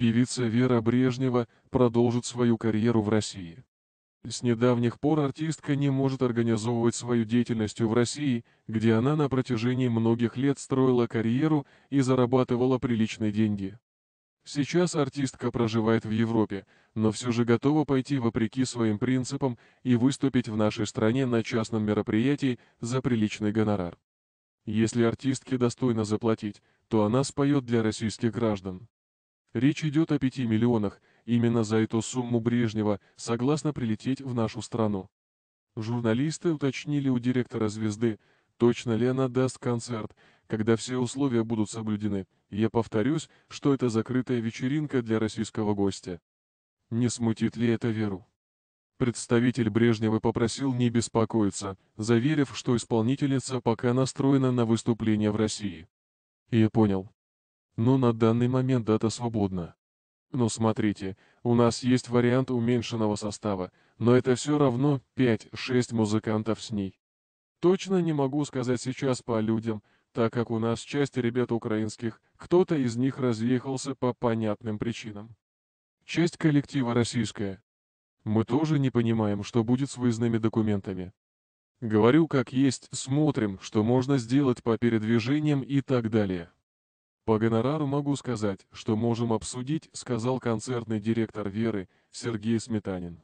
Певица Вера Брежнева продолжит свою карьеру в России. С недавних пор артистка не может организовывать свою деятельность в России, где она на протяжении многих лет строила карьеру и зарабатывала приличные деньги. Сейчас артистка проживает в Европе, но все же готова пойти вопреки своим принципам и выступить в нашей стране на частном мероприятии за приличный гонорар. Если артистке достойно заплатить, то она споет для российских граждан. Речь идет о 5 миллионах, именно за эту сумму Брежнева, согласно прилететь в нашу страну. Журналисты уточнили у директора «Звезды», точно ли она даст концерт, когда все условия будут соблюдены. Я повторюсь, что это закрытая вечеринка для российского гостя. Не смутит ли это Веру? Представитель Брежнева попросил не беспокоиться, заверив, что исполнительница пока настроена на выступление в России. Я понял но на данный момент дата свободна. Но смотрите, у нас есть вариант уменьшенного состава, но это все равно 5-6 музыкантов с ней. Точно не могу сказать сейчас по людям, так как у нас часть ребят украинских, кто-то из них разъехался по понятным причинам. Часть коллектива российская. Мы тоже не понимаем, что будет с выездными документами. Говорю как есть, смотрим, что можно сделать по передвижениям и так далее. «По гонорару могу сказать, что можем обсудить», — сказал концертный директор Веры, Сергей Сметанин.